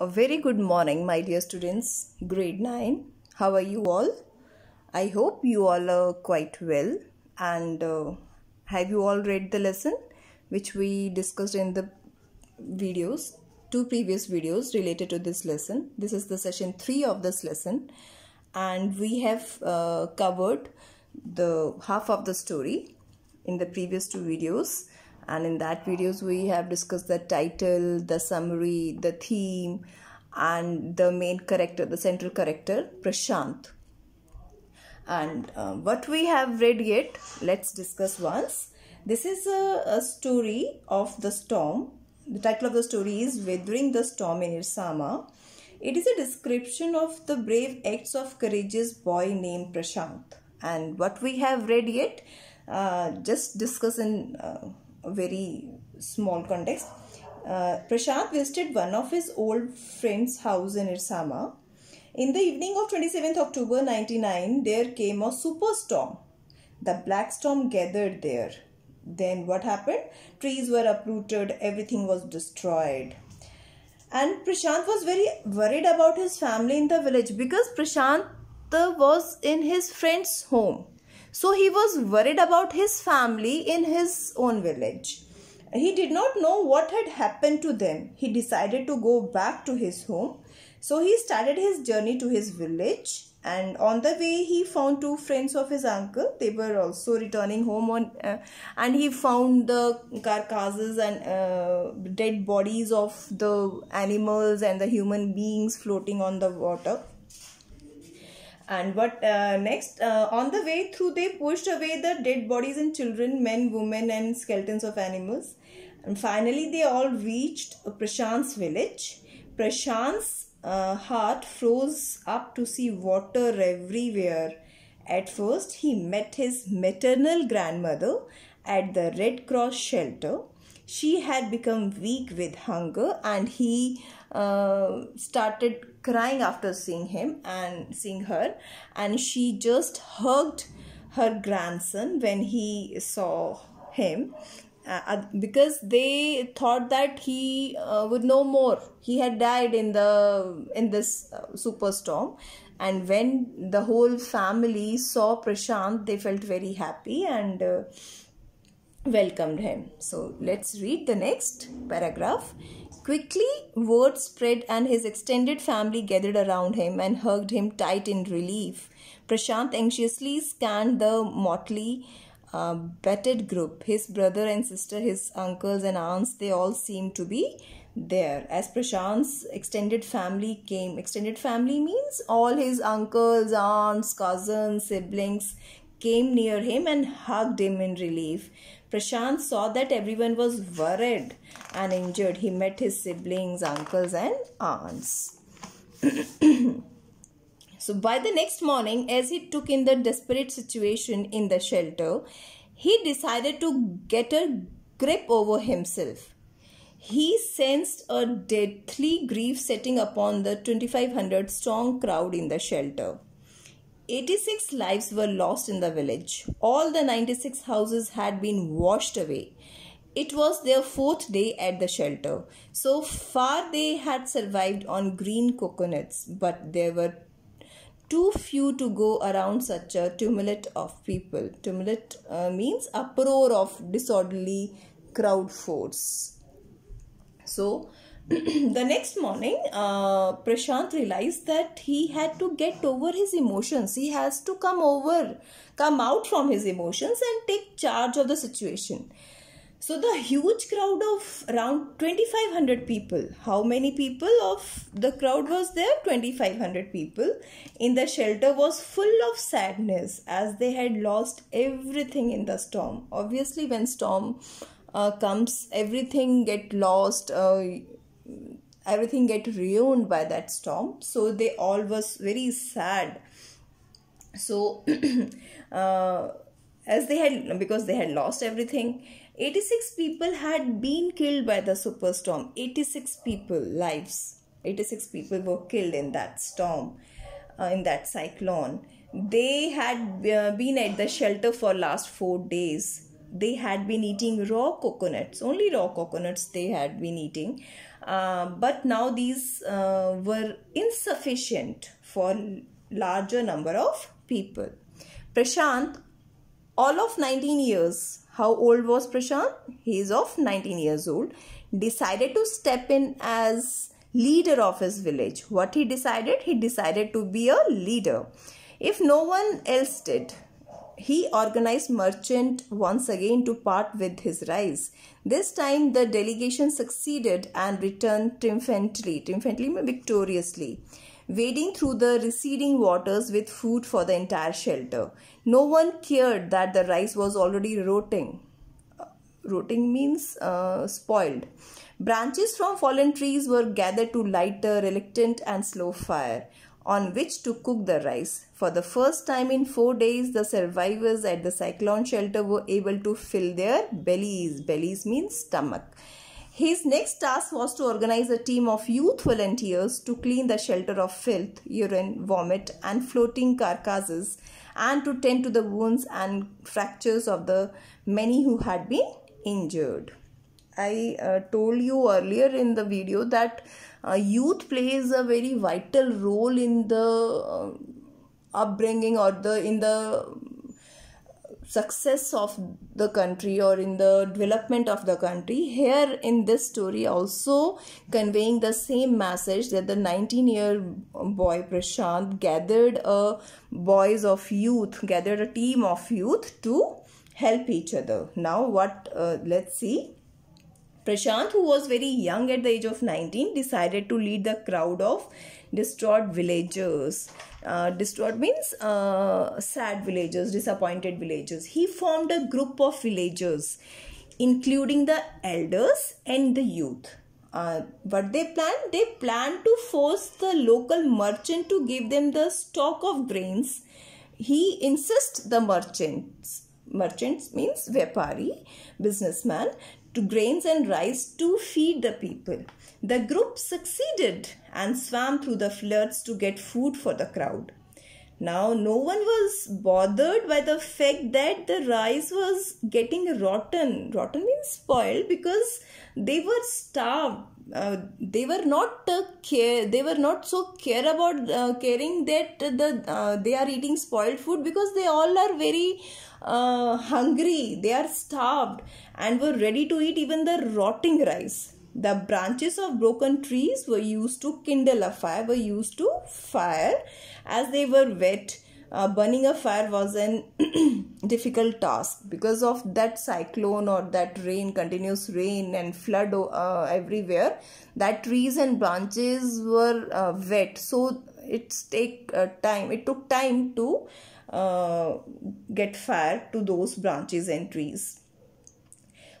A very good morning, my dear students, grade 9. How are you all? I hope you all are quite well. And uh, have you all read the lesson which we discussed in the videos, two previous videos related to this lesson? This is the session 3 of this lesson. And we have uh, covered the half of the story in the previous two videos and in that videos we have discussed the title the summary the theme and the main character the central character prashant and uh, what we have read yet let's discuss once this is a, a story of the storm the title of the story is weathering the storm in irsama it is a description of the brave acts of courageous boy named prashant and what we have read yet uh, just discuss in uh, very small context. Uh, Prashant visited one of his old friend's house in Irsama. In the evening of 27th October 99, there came a superstorm. The black storm gathered there. Then what happened? Trees were uprooted, everything was destroyed. And Prashant was very worried about his family in the village because Prashant was in his friend's home so he was worried about his family in his own village. He did not know what had happened to them. He decided to go back to his home. So he started his journey to his village and on the way he found two friends of his uncle they were also returning home on uh, and he found the carcasses and uh, dead bodies of the animals and the human beings floating on the water and but uh, next, uh, on the way through, they pushed away the dead bodies and children, men, women, and skeletons of animals. And finally, they all reached Prashant's village. Prashant's uh, heart froze up to see water everywhere. At first, he met his maternal grandmother at the Red Cross shelter. She had become weak with hunger and he uh, started crying after seeing him and seeing her and she just hugged her grandson when he saw him uh, because they thought that he uh, would know more he had died in the in this uh, superstorm and when the whole family saw prashant they felt very happy and uh, welcomed him so let's read the next paragraph Quickly, word spread, and his extended family gathered around him and hugged him tight in relief. Prashant anxiously scanned the motley uh, battered group. His brother and sister, his uncles and aunts, they all seemed to be there. As Prashant's extended family came, extended family means all his uncles, aunts, cousins, siblings came near him and hugged him in relief. Prashant saw that everyone was worried and injured. He met his siblings, uncles, and aunts. so, by the next morning, as he took in the desperate situation in the shelter, he decided to get a grip over himself he sensed a deathly grief setting upon the 2500 strong crowd in the shelter. 86 lives were lost in the village. All the 96 houses had been washed away. It was their fourth day at the shelter. So far, they had survived on green coconuts, but there were too few to go around such a tumult of people. Tumult uh, means uproar of disorderly crowd force. So, the next morning, uh, Prashant realized that he had to get over his emotions. He has to come over, come out from his emotions and take charge of the situation. So the huge crowd of around 2500 people. How many people of the crowd was there? 2500 people in the shelter was full of sadness as they had lost everything in the storm. Obviously when storm uh, comes everything get lost uh, everything get ruined by that storm so they all was very sad so uh, as they had because they had lost everything 86 people had been killed by the superstorm 86 people lives 86 people were killed in that storm uh, in that cyclone they had uh, been at the shelter for last 4 days they had been eating raw coconuts only raw coconuts they had been eating uh, but now these uh, were insufficient for larger number of people. Prashant, all of 19 years, how old was Prashant? He is of 19 years old, decided to step in as leader of his village. What he decided? He decided to be a leader. If no one else did, he organized merchant once again to part with his rice. This time the delegation succeeded and returned triumphantly, triumphantly victoriously, wading through the receding waters with food for the entire shelter. No one cared that the rice was already rotting. Uh, rotting means uh, spoiled. Branches from fallen trees were gathered to light a reluctant and slow fire on which to cook the rice. For the first time in four days, the survivors at the cyclone shelter were able to fill their bellies. Bellies means stomach. His next task was to organize a team of youth volunteers to clean the shelter of filth, urine, vomit, and floating carcasses and to tend to the wounds and fractures of the many who had been injured. I uh, told you earlier in the video that youth plays a very vital role in the uh, upbringing or the in the success of the country or in the development of the country here in this story also conveying the same message that the 19 year boy prashant gathered a boys of youth gathered a team of youth to help each other now what uh, let's see Prashant, who was very young at the age of 19, decided to lead the crowd of distraught villagers. Uh, distraught means uh, sad villagers, disappointed villagers. He formed a group of villagers, including the elders and the youth. Uh, what they planned? They planned to force the local merchant to give them the stock of grains. He insists the merchants merchants means vepari businessman to grains and rice to feed the people. The group succeeded and swam through the floods to get food for the crowd. Now, no one was bothered by the fact that the rice was getting rotten. Rotten means spoiled because they were starved uh, they were not uh, care they were not so care about uh, caring that the uh, they are eating spoiled food because they all are very uh, hungry they are starved and were ready to eat even the rotting rice the branches of broken trees were used to kindle a fire were used to fire as they were wet uh, burning a fire was a difficult task because of that cyclone or that rain continuous rain and flood uh, everywhere that trees and branches were uh, wet so it's take uh, time it took time to uh, get fire to those branches and trees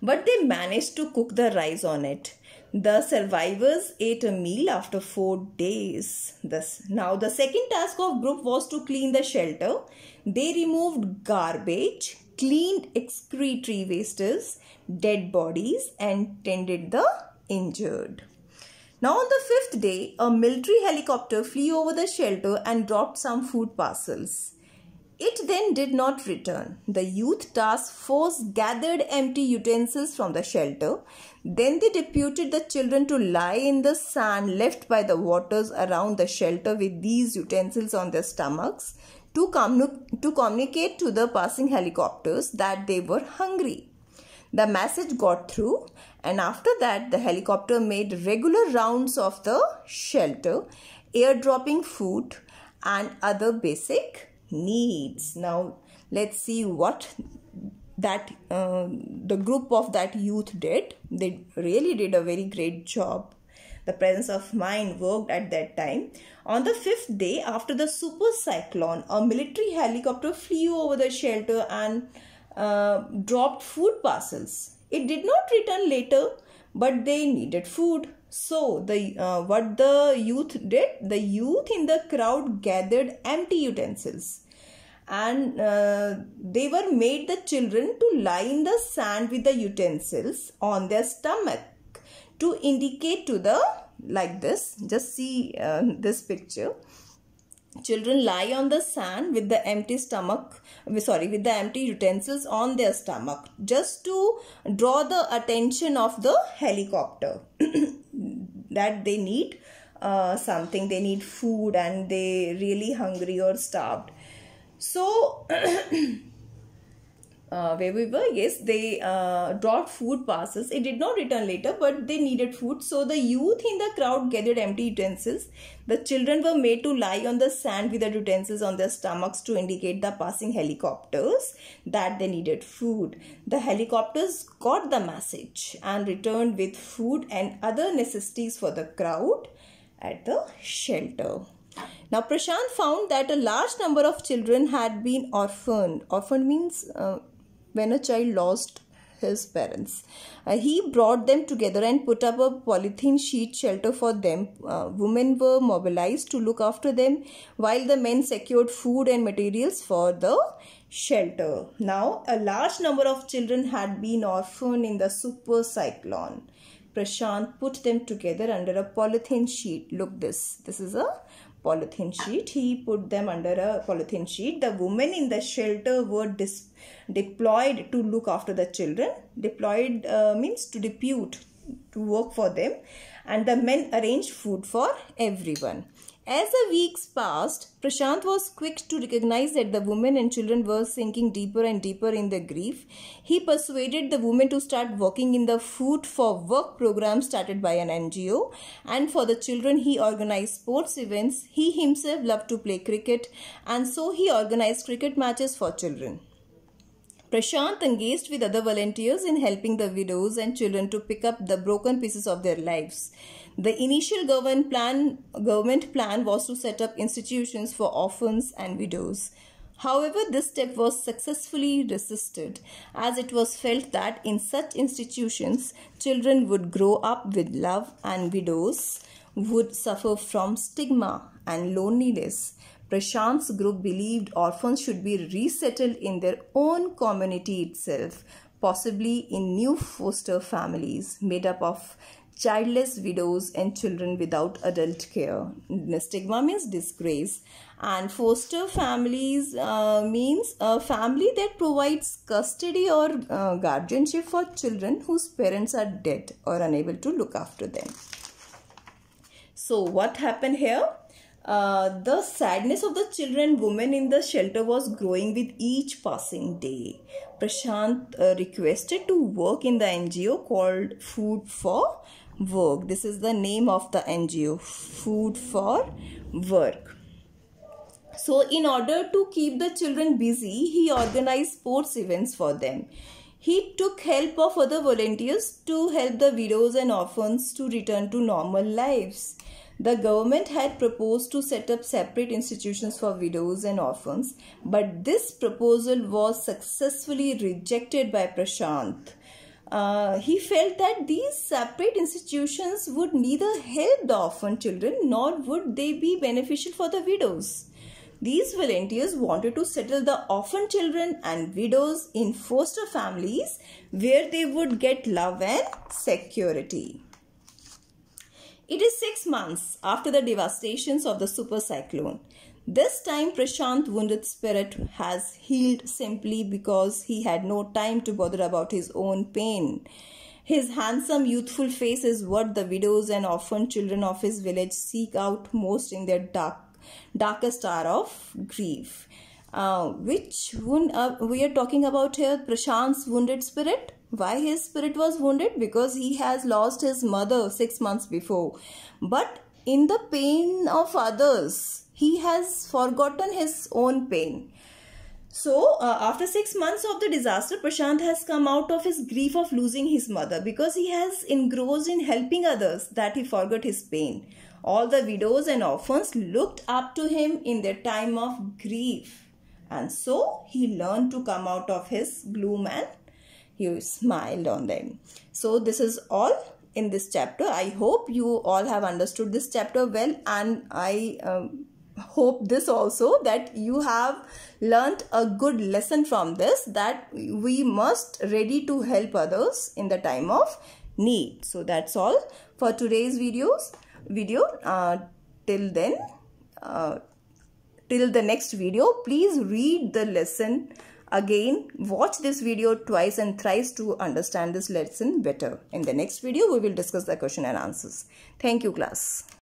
but they managed to cook the rice on it the survivors ate a meal after four days. Thus, now, the second task of group was to clean the shelter. They removed garbage, cleaned excretory wastes, dead bodies, and tended the injured. Now, on the fifth day, a military helicopter flew over the shelter and dropped some food parcels. It then did not return. The youth task force gathered empty utensils from the shelter. Then they deputed the children to lie in the sand left by the waters around the shelter with these utensils on their stomachs to, com- to communicate to the passing helicopters that they were hungry. The message got through, and after that, the helicopter made regular rounds of the shelter, airdropping food and other basic needs now let's see what that uh, the group of that youth did they really did a very great job the presence of mind worked at that time on the fifth day after the super cyclone a military helicopter flew over the shelter and uh, dropped food parcels it did not return later but they needed food so the uh, what the youth did? The youth in the crowd gathered empty utensils and uh, they were made the children to lie in the sand with the utensils on their stomach to indicate to the like this just see uh, this picture children lie on the sand with the empty stomach uh, sorry with the empty utensils on their stomach just to draw the attention of the helicopter that they need uh, something they need food and they really hungry or starved so uh, where we were, yes, they uh, food passes. It did not return later, but they needed food. So the youth in the crowd gathered empty utensils. The children were made to lie on the sand with the utensils on their stomachs to indicate the passing helicopters that they needed food. The helicopters got the message and returned with food and other necessities for the crowd at the shelter. Now, Prashant found that a large number of children had been orphaned. Orphaned means uh, when a child lost his parents. Uh, he brought them together and put up a polythene sheet shelter for them. Uh, women were mobilized to look after them, while the men secured food and materials for the shelter. Now, a large number of children had been orphaned in the super cyclone. Prashant put them together under a polythene sheet. Look this. This is a polythene sheet. He put them under a polythene sheet. The women in the shelter were dis deployed to look after the children. Deployed uh, means to depute, to work for them. And the men arranged food for everyone. As the weeks passed, Prashant was quick to recognize that the women and children were sinking deeper and deeper in their grief. He persuaded the women to start working in the Food for Work program started by an NGO. And for the children, he organized sports events. He himself loved to play cricket, and so he organized cricket matches for children. Prashant engaged with other volunteers in helping the widows and children to pick up the broken pieces of their lives. The initial government plan, government plan was to set up institutions for orphans and widows. However, this step was successfully resisted as it was felt that in such institutions, children would grow up with love and widows would suffer from stigma and loneliness. Prashant's group believed orphans should be resettled in their own community itself, possibly in new foster families made up of childless widows and children without adult care. Stigma means disgrace. And foster families uh, means a family that provides custody or uh, guardianship for children whose parents are dead or unable to look after them. So, what happened here? Uh, the sadness of the children women in the shelter was growing with each passing day. Prashant uh, requested to work in the NGO called Food for Work. This is the name of the NGO, Food for Work. So, in order to keep the children busy, he organized sports events for them. He took help of other volunteers to help the widows and orphans to return to normal lives. The government had proposed to set up separate institutions for widows and orphans, but this proposal was successfully rejected by Prashant. Uh, he felt that these separate institutions would neither help the orphan children nor would they be beneficial for the widows. These volunteers wanted to settle the orphan children and widows in foster families where they would get love and security. It is six months after the devastations of the super cyclone. This time, Prashant's wounded spirit has healed simply because he had no time to bother about his own pain. His handsome, youthful face is what the widows and orphan children of his village seek out most in their dark, darkest hour of grief. Uh, which wound, uh, we are talking about here, Prashant's wounded spirit? Why his spirit was wounded? Because he has lost his mother six months before. But in the pain of others, he has forgotten his own pain. So, uh, after six months of the disaster, Prashant has come out of his grief of losing his mother because he has engrossed in helping others that he forgot his pain. All the widows and orphans looked up to him in their time of grief, and so he learned to come out of his gloom and you smiled on them so this is all in this chapter i hope you all have understood this chapter well and i um, hope this also that you have learnt a good lesson from this that we must ready to help others in the time of need so that's all for today's videos video uh, till then uh, till the next video please read the lesson Again, watch this video twice and thrice to understand this lesson better. In the next video, we will discuss the question and answers. Thank you, class.